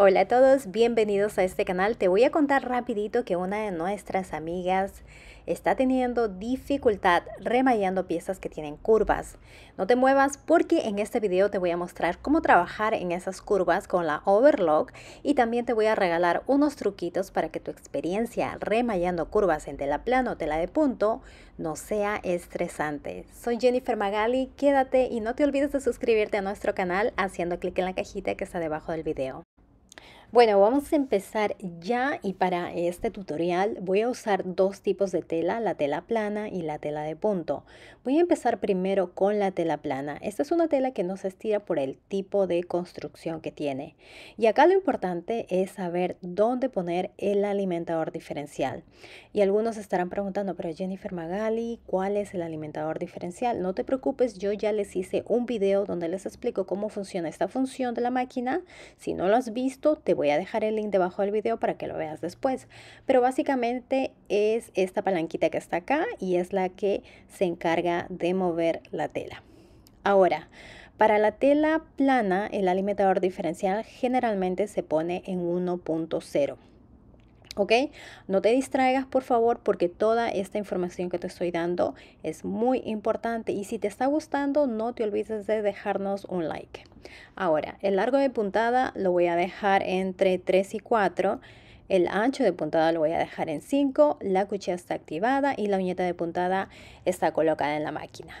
Hola a todos, bienvenidos a este canal. Te voy a contar rapidito que una de nuestras amigas está teniendo dificultad remallando piezas que tienen curvas. No te muevas porque en este video te voy a mostrar cómo trabajar en esas curvas con la overlock y también te voy a regalar unos truquitos para que tu experiencia remallando curvas en tela plana o tela de punto no sea estresante. Soy Jennifer Magali, quédate y no te olvides de suscribirte a nuestro canal haciendo clic en la cajita que está debajo del video. Bueno, vamos a empezar ya y para este tutorial voy a usar dos tipos de tela, la tela plana y la tela de punto. Voy a empezar primero con la tela plana. Esta es una tela que no se estira por el tipo de construcción que tiene. Y acá lo importante es saber dónde poner el alimentador diferencial. Y algunos estarán preguntando, pero Jennifer Magali, ¿cuál es el alimentador diferencial? No te preocupes, yo ya les hice un video donde les explico cómo funciona esta función de la máquina. Si no lo has visto, te voy a dejar el link debajo del video para que lo veas después. Pero básicamente es esta palanquita que está acá y es la que se encarga de mover la tela. Ahora, para la tela plana, el alimentador diferencial generalmente se pone en 1.0. ¿Ok? No te distraigas, por favor, porque toda esta información que te estoy dando es muy importante. Y si te está gustando, no te olvides de dejarnos un like. Ahora, el largo de puntada lo voy a dejar entre 3 y 4. El ancho de puntada lo voy a dejar en 5. La cuchilla está activada y la uñeta de puntada está colocada en la máquina.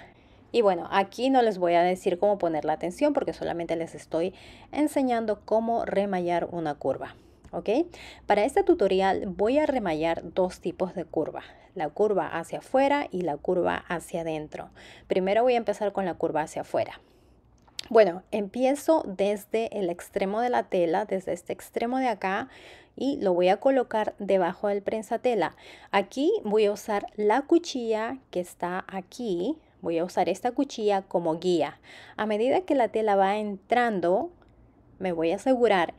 Y bueno, aquí no les voy a decir cómo poner la tensión porque solamente les estoy enseñando cómo remallar una curva. ¿ok? Para este tutorial voy a remallar dos tipos de curva la curva hacia afuera y la curva hacia adentro. Primero voy a empezar con la curva hacia afuera. Bueno, empiezo desde el extremo de la tela, desde este extremo de acá y lo voy a colocar debajo del prensatela. Aquí voy a usar la cuchilla que está aquí, voy a usar esta cuchilla como guía. A medida que la tela va entrando, me voy a asegurar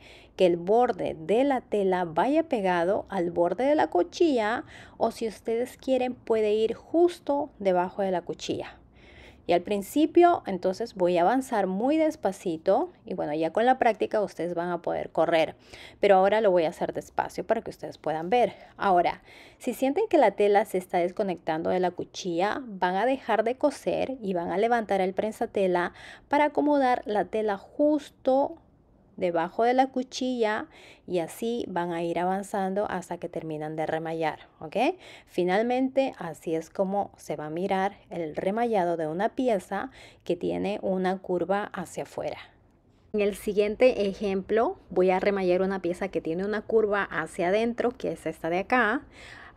el borde de la tela vaya pegado al borde de la cuchilla o si ustedes quieren puede ir justo debajo de la cuchilla. Y al principio entonces voy a avanzar muy despacito y bueno, ya con la práctica ustedes van a poder correr, pero ahora lo voy a hacer despacio para que ustedes puedan ver. Ahora, si sienten que la tela se está desconectando de la cuchilla, van a dejar de coser y van a levantar el prensatela para acomodar la tela justo debajo de la cuchilla y así van a ir avanzando hasta que terminan de remallar, ¿ok? Finalmente, así es como se va a mirar el remallado de una pieza que tiene una curva hacia afuera. En el siguiente ejemplo voy a remallar una pieza que tiene una curva hacia adentro, que es esta de acá.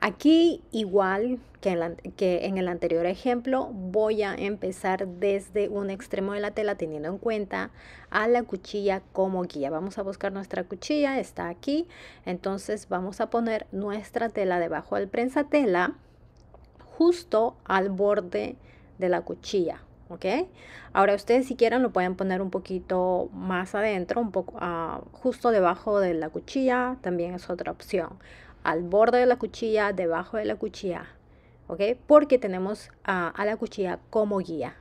Aquí, igual que en, el anterior ejemplo, voy a empezar desde un extremo de la tela teniendo en cuenta a la cuchilla como guía. Vamos a buscar nuestra cuchilla, está aquí. Entonces vamos a poner nuestra tela debajo del prensatela, justo al borde de la cuchilla. ¿ok? Ahora ustedes si quieren lo pueden poner un poquito más adentro, un poco ah, justo debajo de la cuchilla, también es otra opción al borde de la cuchilla, debajo de la cuchilla, ¿ok? Porque tenemos a, la cuchilla como guía.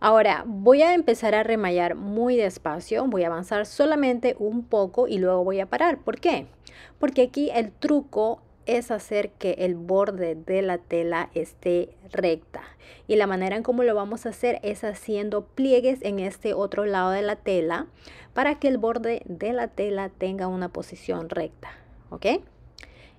Ahora voy a empezar a remallar muy despacio, voy a avanzar solamente un poco y luego voy a parar. ¿Por qué? Porque aquí el truco es hacer que el borde de la tela esté recta. Y la manera en cómo lo vamos a hacer es haciendo pliegues en este otro lado de la tela para que el borde de la tela tenga una posición recta. ¿Ok?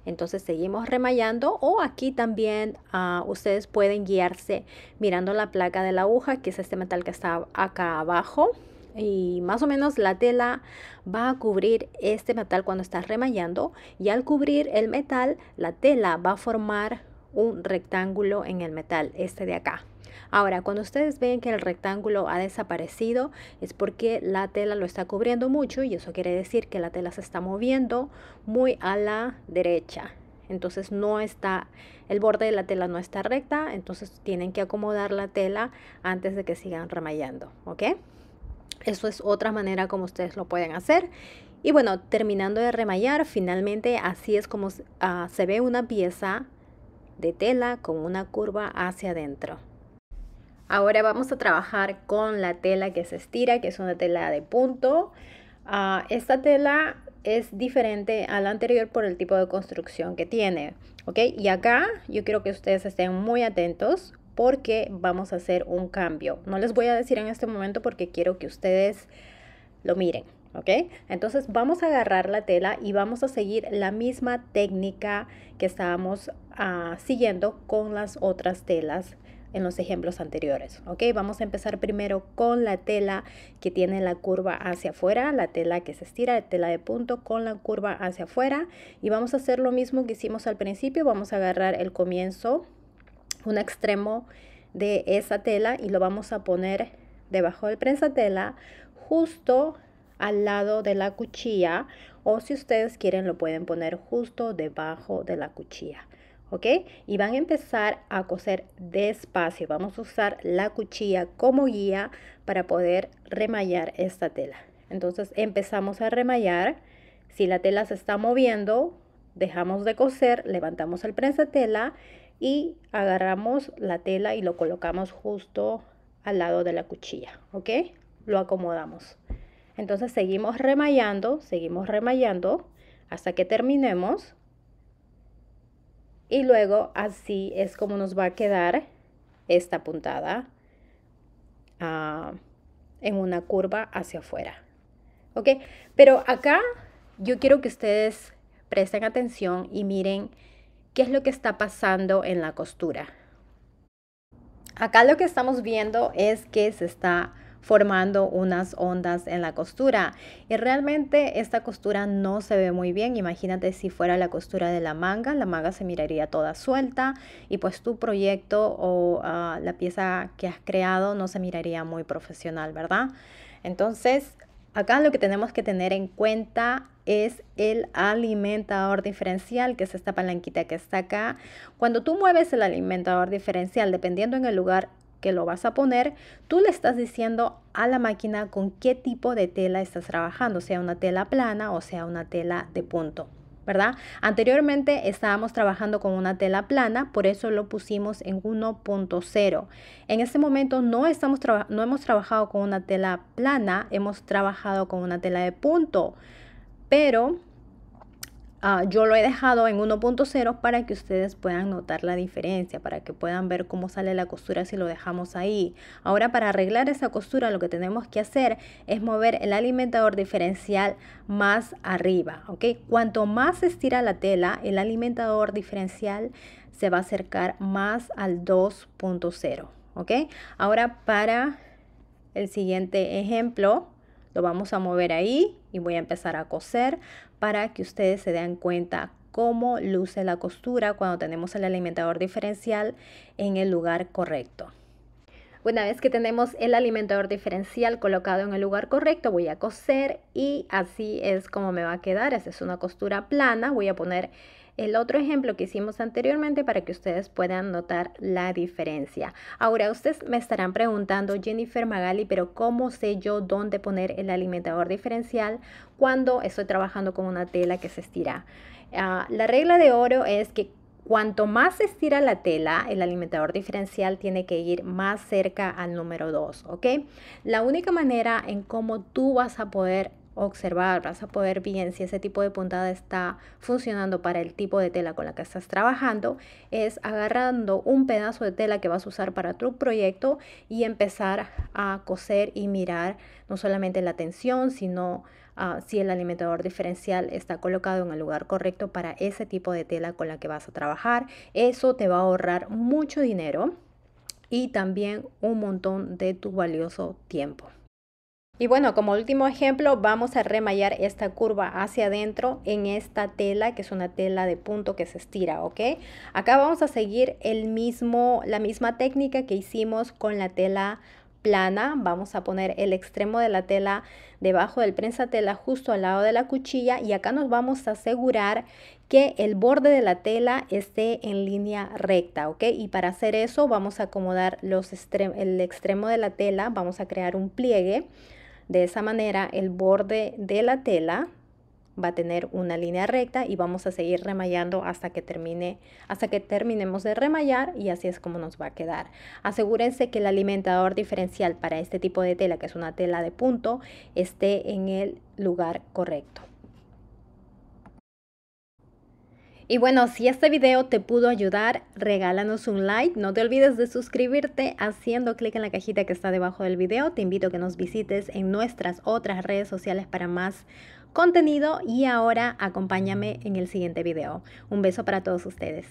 Entonces seguimos remallando o aquí también ah, ustedes pueden guiarse mirando la placa de la aguja, que es este metal que está acá abajo y más o menos la tela va a cubrir este metal cuando estás remallando y al cubrir el metal la tela va a formar un rectángulo en el metal, este de acá. Ahora, cuando ustedes ven que el rectángulo ha desaparecido, es porque la tela lo está cubriendo mucho y eso quiere decir que la tela se está moviendo muy a la derecha. Entonces no está, el borde de la tela no está recta, entonces tienen que acomodar la tela antes de que sigan remallando, ¿ok? Eso es otra manera como ustedes lo pueden hacer. Y bueno, terminando de remallar, finalmente así es como ah, se ve una pieza de tela con una curva hacia adentro. Ahora vamos a trabajar con la tela que se estira, que es una tela de punto. Ah, esta tela es diferente a la anterior por el tipo de construcción que tiene. ¿ok? Y acá yo quiero que ustedes estén muy atentos porque vamos a hacer un cambio. No les voy a decir en este momento porque quiero que ustedes lo miren, ¿ok? Entonces vamos a agarrar la tela y vamos a seguir la misma técnica que estábamos ah, siguiendo con las otras telas en los ejemplos anteriores, ¿ok? Vamos a empezar primero con la tela que tiene la curva hacia afuera, la tela que se estira, la tela de punto con la curva hacia afuera y vamos a hacer lo mismo que hicimos al principio, vamos a agarrar el comienzo un extremo de esa tela y lo vamos a poner debajo del prensatela justo al lado de la cuchilla o si ustedes quieren lo pueden poner justo debajo de la cuchilla. ¿Ok? Y van a empezar a coser despacio. Vamos a usar la cuchilla como guía para poder remallar esta tela. Entonces empezamos a remallar. Si la tela se está moviendo, dejamos de coser, levantamos el prensatela y agarramos la tela y lo colocamos justo al lado de la cuchilla, ¿ok? Lo acomodamos. Entonces seguimos remallando, seguimos remallando hasta que terminemos. Y luego así es como nos va a quedar esta puntada ah, en una curva hacia afuera. ¿Ok? Pero acá yo quiero que ustedes presten atención y miren qué es lo que está pasando en la costura. Acá lo que estamos viendo es que se está formando unas ondas en la costura y realmente esta costura no se ve muy bien imagínate si fuera la costura de la manga la manga se miraría toda suelta y pues tu proyecto o ah, la pieza que has creado no se miraría muy profesional verdad entonces acá lo que tenemos que tener en cuenta es el alimentador diferencial, que es esta palanquita que está acá. Cuando tú mueves el alimentador diferencial, dependiendo en el lugar que lo vas a poner, tú le estás diciendo a la máquina con qué tipo de tela estás trabajando, sea una tela plana o sea una tela de punto. ¿verdad? Anteriormente estábamos trabajando con una tela plana, por eso lo pusimos en 1.0. En este momento no, estamos no hemos trabajado con una tela plana, hemos trabajado con una tela de punto pero ah, yo lo he dejado en 1.0 para que ustedes puedan notar la diferencia, para que puedan ver cómo sale la costura si lo dejamos ahí. Ahora para arreglar esa costura lo que tenemos que hacer es mover el alimentador diferencial más arriba, ¿ok? Cuanto más se estira la tela, el alimentador diferencial se va a acercar más al 2.0, ¿ok? Ahora para el siguiente ejemplo, lo vamos a mover ahí y voy a empezar a coser para que ustedes se den cuenta cómo luce la costura cuando tenemos el alimentador diferencial en el lugar correcto. Una vez que tenemos el alimentador diferencial colocado en el lugar correcto, voy a coser y así es como me va a quedar. Esta es una costura plana, voy a poner el otro ejemplo que hicimos anteriormente para que ustedes puedan notar la diferencia. Ahora, ustedes me estarán preguntando, Jennifer Magali, pero ¿cómo sé yo dónde poner el alimentador diferencial cuando estoy trabajando con una tela que se estira? Ah, la regla de oro es que Cuanto más se estira la tela, el alimentador diferencial tiene que ir más cerca al número 2, ¿ok? La única manera en cómo tú vas a poder observar, vas a poder bien si ese tipo de puntada está funcionando para el tipo de tela con la que estás trabajando, es agarrando un pedazo de tela que vas a usar para tu proyecto y empezar a coser y mirar no solamente la tensión, sino ah, si el alimentador diferencial está colocado en el lugar correcto para ese tipo de tela con la que vas a trabajar. Eso te va a ahorrar mucho dinero y también un montón de tu valioso tiempo. Y bueno, como último ejemplo, vamos a remallar esta curva hacia adentro en esta tela, que es una tela de punto que se estira, ¿ok? Acá vamos a seguir el mismo, la misma técnica que hicimos con la tela plana. Vamos a poner el extremo de la tela debajo del prensatela justo al lado de la cuchilla y acá nos vamos a asegurar que el borde de la tela esté en línea recta, ¿ok? Y para hacer eso vamos a acomodar los el extremo de la tela, vamos a crear un pliegue de esa manera el borde de la tela va a tener una línea recta y vamos a seguir remallando hasta que termine hasta que terminemos de remallar y así es como nos va a quedar asegúrense que el alimentador diferencial para este tipo de tela que es una tela de punto esté en el lugar correcto Y bueno, si este video te pudo ayudar, regálanos un like. No te olvides de suscribirte haciendo clic en la cajita que está debajo del video. Te invito a que nos visites en nuestras otras redes sociales para más contenido. Y ahora acompáñame en el siguiente video. Un beso para todos ustedes.